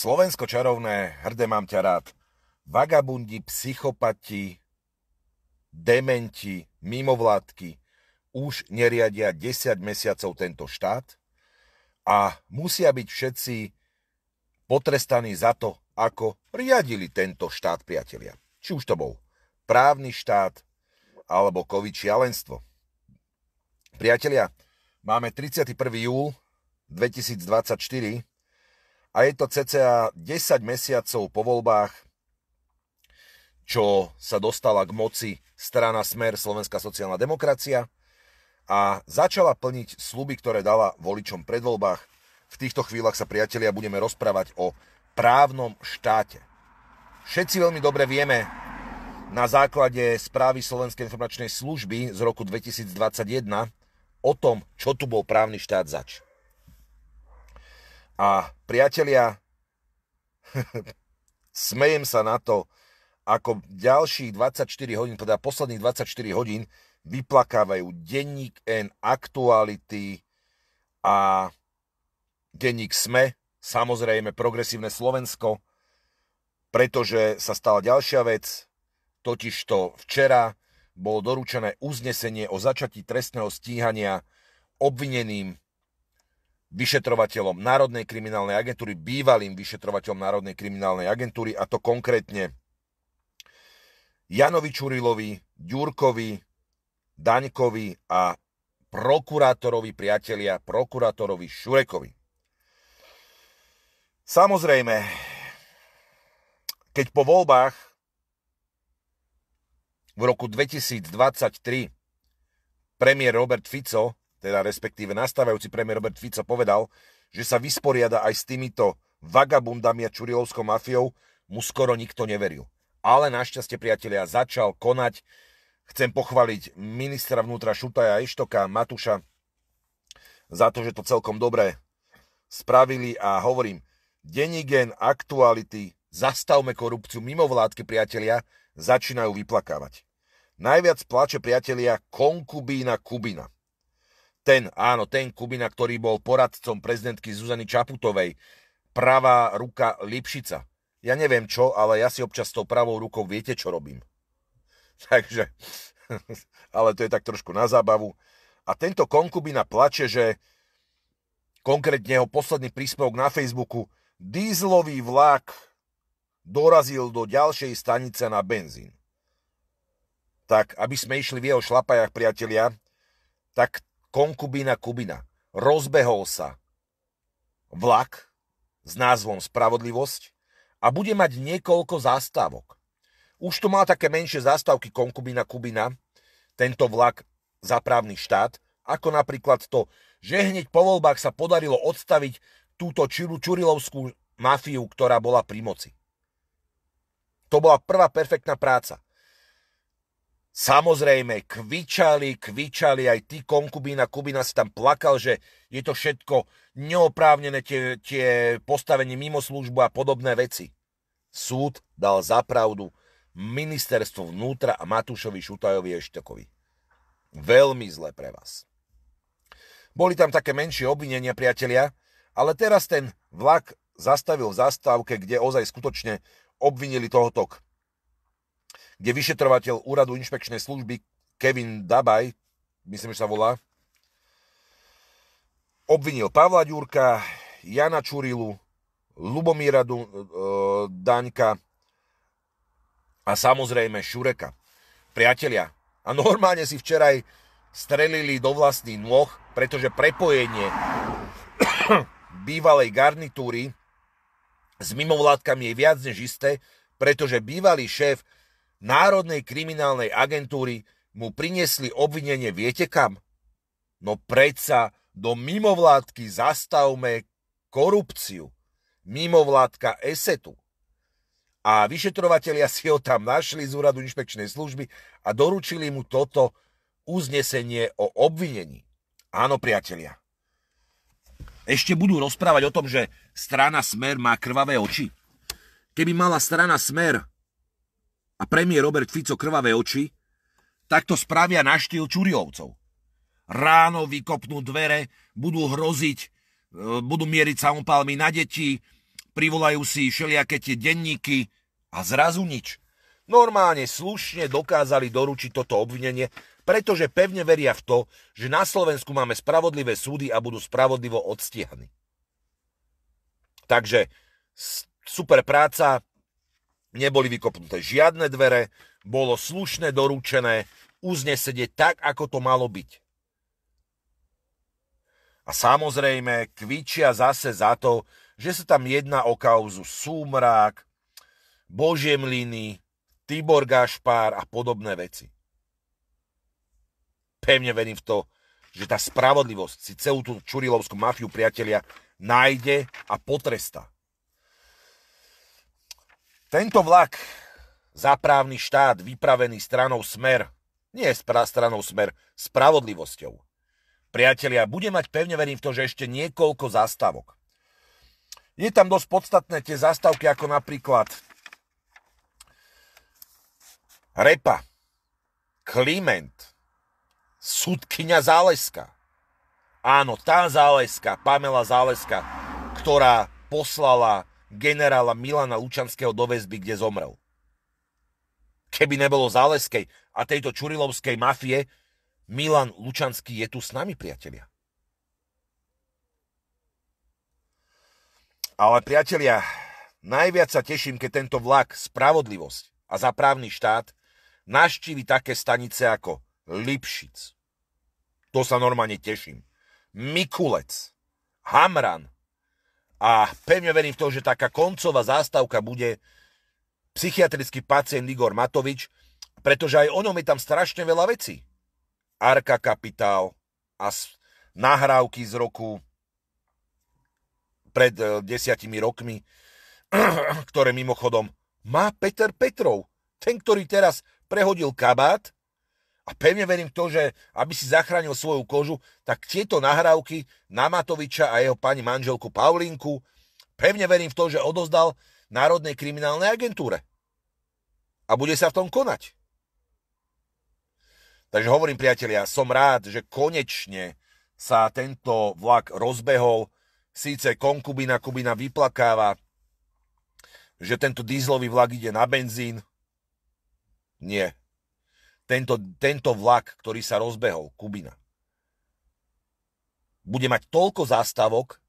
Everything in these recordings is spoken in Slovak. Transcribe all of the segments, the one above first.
Slovensko čarovné, hrde mám ťa rád. Vagabundi, psychopati, dementi, mimovládky už neriadia 10 mesiacov tento štát a musia byť všetci potrestaní za to, ako riadili tento štát, priatelia. Či už to bol právny štát alebo covid šialenstvo. Priatelia, máme 31. júl 2024 a je to cca 10 mesiacov po voľbách, čo sa dostala k moci strana Smer Slovenská sociálna demokracia a začala plniť sluby, ktoré dala voličom pred voľbách. V týchto chvíľach sa, priatelia, budeme rozprávať o právnom štáte. Všetci veľmi dobre vieme, na základe správy Slovenskej informačnej služby z roku 2021 o tom, čo tu bol právny štát zač. A priatelia, smejem sa na to, ako ďalších 24 hodín, teda posledných 24 hodín, vyplakávajú denník N, aktuality a denník SME, samozrejme progresívne Slovensko, pretože sa stala ďalšia vec, totižto včera bolo doručené uznesenie o začatí trestného stíhania obvineným vyšetrovateľom Národnej kriminálnej agentúry, bývalým vyšetrovateľom Národnej kriminálnej agentúry, a to konkrétne Janovi Čurilovi, Ďurkovi, Daňkovi a prokurátorovi priatelia, prokurátorovi Šurekovi. Samozrejme, keď po voľbách v roku 2023 premiér Robert Fico teda respektíve nastávajúci premiér Robert Fico povedal, že sa vysporiada aj s týmito vagabundami a čurilovskou mafiou, mu skoro nikto neveril. Ale našťastie, priatelia, začal konať. Chcem pochváliť ministra vnútra Šutaja Eštoka, Matuša, za to, že to celkom dobre spravili a hovorím, denigen aktuality, zastavme korupciu, mimovládky priatelia začínajú vyplakávať. Najviac plače priatelia konkubína Kubina. Ten, áno, ten Kubina, ktorý bol poradcom prezidentky Zuzany Čaputovej, pravá ruka Lipšica. Ja neviem čo, ale ja si občas s tou pravou rukou viete, čo robím. Takže, ale to je tak trošku na zábavu. A tento konkubina plače, že konkrétne jeho posledný príspevok na Facebooku Dízlový vlak dorazil do ďalšej stanice na benzín. Tak, aby sme išli v jeho šlapajach, priatelia, tak konkubína Kubina. Rozbehol sa vlak s názvom Spravodlivosť a bude mať niekoľko zastávok. Už to má také menšie zastávky konkubina Kubina, tento vlak za právny štát, ako napríklad to, že hneď po voľbách sa podarilo odstaviť túto čurilovskú mafiu, ktorá bola pri moci. To bola prvá perfektná práca. Samozrejme, kvičali, kvičali, aj ty konkubína, Kubina si tam plakal, že je to všetko neoprávnené, tie, tie postavenie mimo službu a podobné veci. Súd dal zapravdu ministerstvo vnútra a Matúšovi Šutajovi Eštekovi. Veľmi zle pre vás. Boli tam také menšie obvinenia, priatelia, ale teraz ten vlak zastavil v zastávke, kde ozaj skutočne obvinili tohoto kde vyšetrovateľ úradu inšpekčnej služby Kevin Dabaj, myslím, že sa volá, obvinil Pavla Ďurka, Jana Čurilu, Lubomíra du, e, Daňka a samozrejme Šureka. Priatelia, a normálne si včeraj strelili do vlastných nôh, pretože prepojenie bývalej garnitúry s mimovládkami je viac než isté, pretože bývalý šéf Národnej kriminálnej agentúry mu priniesli obvinenie viete kam? No predsa do mimovládky zastavme korupciu. Mimovládka ESETu. A vyšetrovateľia si ho tam našli z úradu inšpekčnej služby a doručili mu toto uznesenie o obvinení. Áno, priatelia. Ešte budú rozprávať o tom, že strana Smer má krvavé oči. Keby mala strana Smer a premiér Robert Fico krvavé oči, takto spravia na štýl Čuriovcov. Ráno vykopnú dvere, budú hroziť, e, budú mieriť samopálmi na deti, privolajú si všelijaké tie denníky a zrazu nič. Normálne slušne dokázali doručiť toto obvinenie, pretože pevne veria v to, že na Slovensku máme spravodlivé súdy a budú spravodlivo odstihaní. Takže super práca, neboli vykopnuté žiadne dvere, bolo slušné doručené uznesenie tak, ako to malo byť. A samozrejme, kvičia zase za to, že sa tam jedná o kauzu Súmrak, Božemliny, Tibor Gašpár a podobné veci. Pevne verím v to, že tá spravodlivosť si celú tú čurilovskú mafiu priatelia nájde a potrestá. Tento vlak za právny štát vypravený stranou Smer, nie je stranou Smer, spravodlivosťou. Priatelia, bude mať pevne verím v to, že ešte niekoľko zastávok. Je tam dosť podstatné tie zastavky ako napríklad Repa, Kliment, sudkynia Záleska. Áno, tá Záleska, Pamela Záleska, ktorá poslala generála Milana Lučanského do väzby, kde zomrel. Keby nebolo Záleskej a tejto čurilovskej mafie, Milan Lučanský je tu s nami, priatelia. Ale priatelia, najviac sa teším, keď tento vlak Spravodlivosť a za právny štát naštívi také stanice ako Lipšic. To sa normálne teším. Mikulec, Hamran, a pevne verím v to, že taká koncová zástavka bude psychiatrický pacient Igor Matovič, pretože aj o ňom je tam strašne veľa vecí. Arka Kapitál a nahrávky z roku pred e, desiatimi rokmi, ktoré mimochodom má Peter Petrov, ten, ktorý teraz prehodil kabát a pevne verím to, že aby si zachránil svoju kožu, tak tieto nahrávky na Matoviča a jeho pani manželku Paulinku, pevne verím v to, že odozdal Národnej kriminálnej agentúre. A bude sa v tom konať. Takže hovorím, priatelia, som rád, že konečne sa tento vlak rozbehol. Síce konkubina Kubina vyplakáva, že tento dízlový vlak ide na benzín. Nie, tento, tento vlak, ktorý sa rozbehol, Kubina. Bude mať toľko zástavok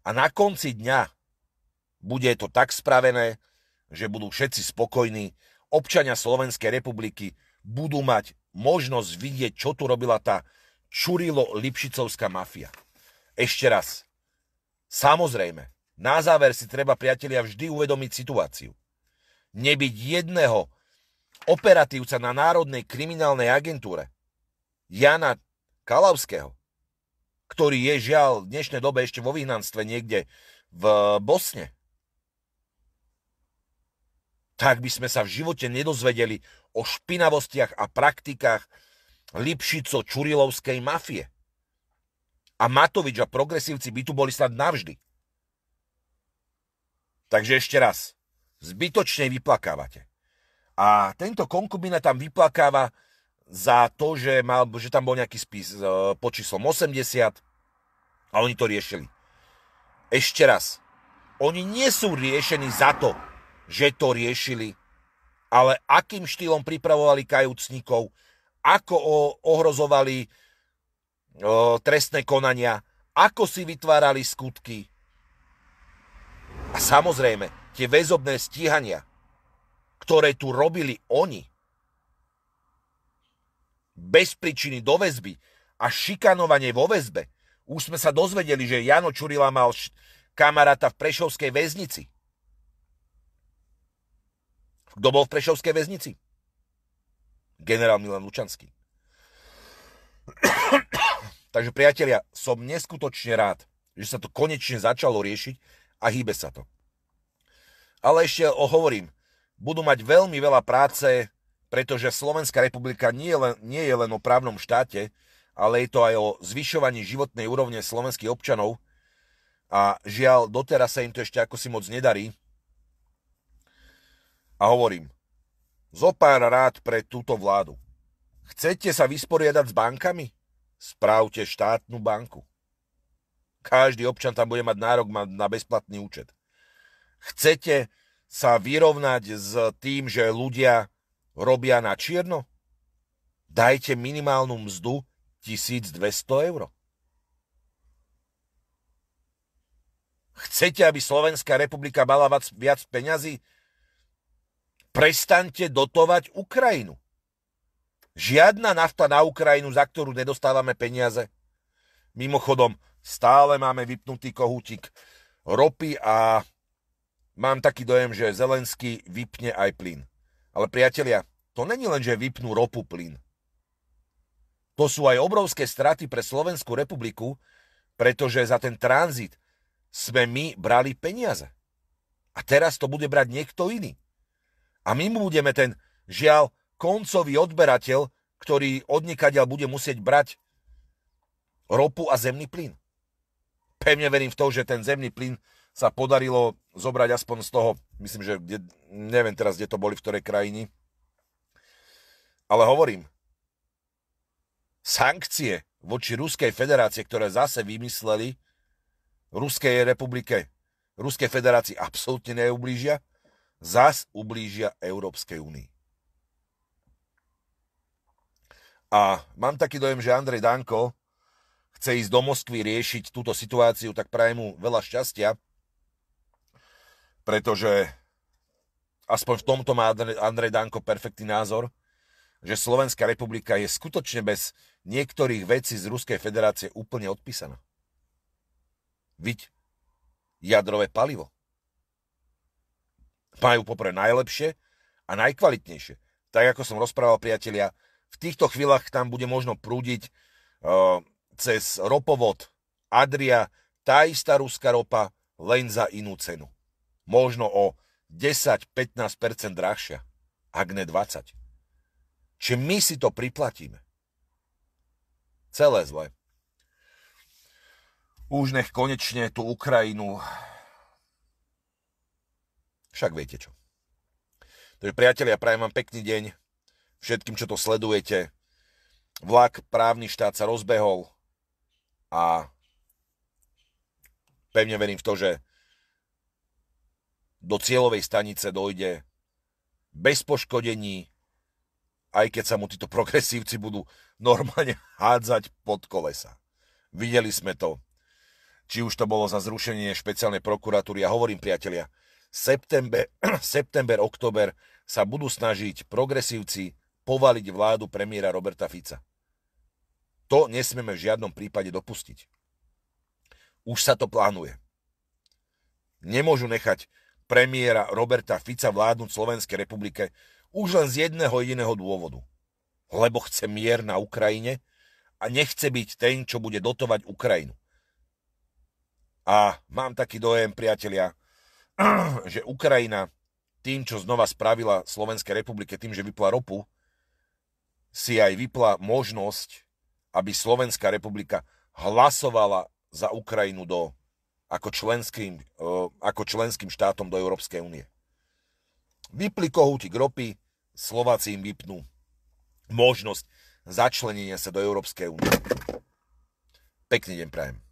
a na konci dňa bude to tak spravené, že budú všetci spokojní, občania Slovenskej republiky budú mať možnosť vidieť, čo tu robila tá Čurilo-Lipšicovská mafia. Ešte raz. Samozrejme, na záver si treba, priatelia, vždy uvedomiť situáciu. Nebyť jedného operatívca na Národnej kriminálnej agentúre Jana Kalavského, ktorý je žiaľ v dnešnej dobe ešte vo vyhnanstve niekde v eh, Bosne, tak by sme sa v živote nedozvedeli o špinavostiach a praktikách Lipšico-Čurilovskej mafie. A Matovič a progresívci by tu boli snad navždy. Takže ešte raz, zbytočne vyplakávate. A tento konkubina tam vyplakáva za to, že, mal, že tam bol nejaký spis e, pod číslom 80 a oni to riešili. Ešte raz, oni nie sú riešení za to, že to riešili, ale akým štýlom pripravovali kajúcnikov, ako ohrozovali e, trestné konania, ako si vytvárali skutky. A samozrejme, tie väzobné stíhania – ktoré tu robili oni, bez príčiny do väzby a šikanovanie vo väzbe. Už sme sa dozvedeli, že Jano Čurila mal kamaráta v Prešovskej väznici. Kto bol v Prešovskej väznici? Generál Milan Lučanský. Takže priatelia, som neskutočne rád, že sa to konečne začalo riešiť a hýbe sa to. Ale ešte hovorím, budú mať veľmi veľa práce, pretože Slovenská republika nie je len, nie je len o právnom štáte, ale je to aj o zvyšovaní životnej úrovne slovenských občanov a žiaľ, doteraz sa im to ešte ako si moc nedarí. A hovorím, zopár rád pre túto vládu. Chcete sa vysporiadať s bankami? Správte štátnu banku. Každý občan tam bude mať nárok na bezplatný účet. Chcete sa vyrovnať s tým, že ľudia robia na čierno? Dajte minimálnu mzdu 1200 eur. Chcete, aby Slovenská republika mala viac peňazí? Prestaňte dotovať Ukrajinu. Žiadna nafta na Ukrajinu, za ktorú nedostávame peniaze. Mimochodom, stále máme vypnutý kohútik ropy a Mám taký dojem, že Zelenský vypne aj plyn. Ale priatelia, to není len, že vypnú ropu plyn. To sú aj obrovské straty pre Slovenskú republiku, pretože za ten tranzit sme my brali peniaze. A teraz to bude brať niekto iný. A my budeme ten, žiaľ, koncový odberateľ, ktorý odnikadiaľ bude musieť brať ropu a zemný plyn. Pevne verím v to, že ten zemný plyn sa podarilo zobrať aspoň z toho, myslím, že kde, neviem teraz, kde to boli, v ktorej krajini. Ale hovorím, sankcie voči Ruskej federácie, ktoré zase vymysleli Ruskej republike, Ruskej federácii absolútne neublížia, zas ublížia Európskej únii. A mám taký dojem, že Andrej Danko chce ísť do Moskvy riešiť túto situáciu, tak prajem mu veľa šťastia pretože aspoň v tomto má Andrej Danko perfektný názor, že Slovenská republika je skutočne bez niektorých vecí z Ruskej federácie úplne odpísaná. Viď jadrové palivo. Majú poprvé najlepšie a najkvalitnejšie. Tak ako som rozprával, priatelia, v týchto chvíľach tam bude možno prúdiť e, cez ropovod Adria tá istá ruská ropa len za inú cenu možno o 10-15% drahšia, ak ne 20. Čiže my si to priplatíme. Celé zle. Už nech konečne tú Ukrajinu... Však viete čo. Takže priatelia, prajem vám pekný deň. Všetkým, čo to sledujete. Vlak, právny štát sa rozbehol a pevne verím v to, že do cieľovej stanice dojde bez poškodení, aj keď sa mu títo progresívci budú normálne hádzať pod kolesa. Videli sme to. Či už to bolo za zrušenie špeciálnej prokuratúry, ja hovorím priatelia, september, september, oktober sa budú snažiť progresívci povaliť vládu premiéra Roberta Fica. To nesmieme v žiadnom prípade dopustiť. Už sa to plánuje. Nemôžu nechať premiéra Roberta Fica vládnuť Slovenskej republike už len z jedného jediného dôvodu. Lebo chce mier na Ukrajine a nechce byť ten, čo bude dotovať Ukrajinu. A mám taký dojem, priatelia, že Ukrajina tým, čo znova spravila Slovenskej republike, tým, že vypla ropu, si aj vypla možnosť, aby Slovenská republika hlasovala za Ukrajinu do ako členským, ako členským štátom do Európskej únie. Vypli kohúti ropy, Slováci im vypnú možnosť začlenenia sa do Európskej únie. Pekný deň prajem.